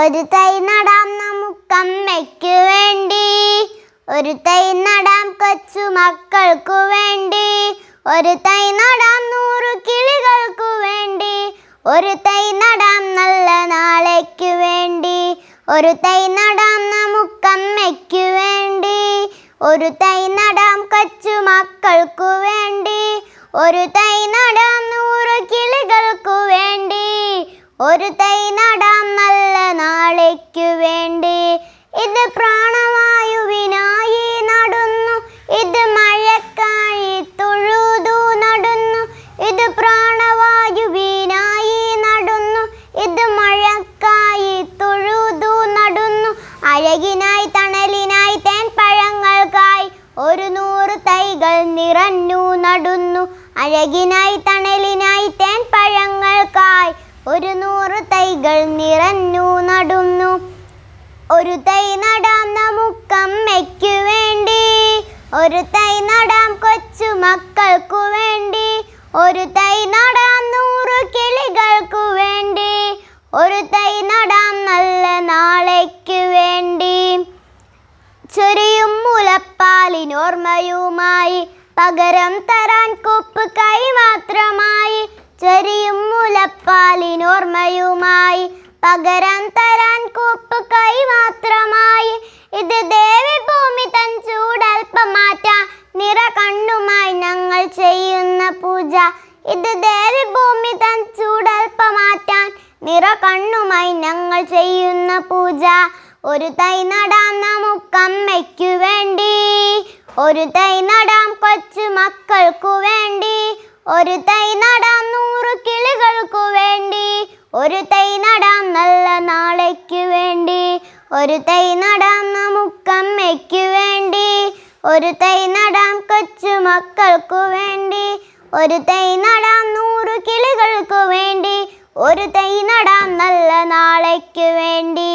ഒരു തൈ നടാം നമുക്കമ്മയ്ക്ക് വേണ്ടി ഒരു തൈ നടാം കൊച്ചു മക്കൾക്കു വേണ്ടി ഒരു തൈ നടാം നൂറു കിളികൾക്കു വേണ്ടി ഒരു തൈ നടാം നല്ല നാളേക്ക് വേണ്ടി ഒരു തൈ നടാം നമുക്കമ്മയ്ക്ക് വേണ്ടി ഒരു തൈ നടാം അഴകിനായി തണലിനായി തേൻ പഴങ്ങൾക്കായി ഒരു നൂറ് തൈകൾ നിറഞ്ഞു നടുന്നു അഴകിനായി തണലിനായി തേൻ പഴങ്ങൾക്കായി ഒരു നൂറ് തൈകൾ നിറഞ്ഞു നടുന്നു ഒരു തൈ നടാം നമുക്കമ്മയ്ക്കു വേണ്ടി ഒരു തൈ നടാം കൊച്ചു മക്കൾക്കു വേണ്ടി ഒരു തൈ ചൊരിയും മുലപ്പാലിനോർമ്മയുമായി പകരം തരാൻ കുപ്പ് കൈ മാത്രമായി ചൊരിയും മുലപ്പാലിനോർമ്മയുമായി പകരം തരാൻ കുപ്പ് കൈ മാത്രമായി ഇത് ദേവി ഭൂമി തൻ ചൂടൽപ്പമാറ്റ നിറ കണ്ണുമായി ഞങ്ങൾ ചെയ്യുന്ന പൂജ ഇത് ദേവി ഭൂമി തൻ ചൂടൽപ്പമാറ്റാൻ നിറ കണ്ണുമായി ഞങ്ങൾ ചെയ്യുന്ന പൂജ ഒരു തൈ നടാം നമുക്കമ്മയ്ക്കു വേണ്ടി ഒരു തൈ നടാം കൊച്ചു മക്കൾക്കു വേണ്ടി ഒരു തൈ നടാം നൂറു കിളികൾക്കു വേണ്ടി ഒരു തൈ നടാം നല്ല നാളേക്കു വേണ്ടി ഒരു തൈ നടാം നമുക്കമ്മയ്ക്കു വേണ്ടി ഒരു തൈ നടാം കൊച്ചു മക്കൾക്കു വേണ്ടി ഒരു തൈ നടാം നൂറു കിളികൾക്കു വേണ്ടി ഒരു തൈ നടാം നല്ല നാളേക്കു വേണ്ടി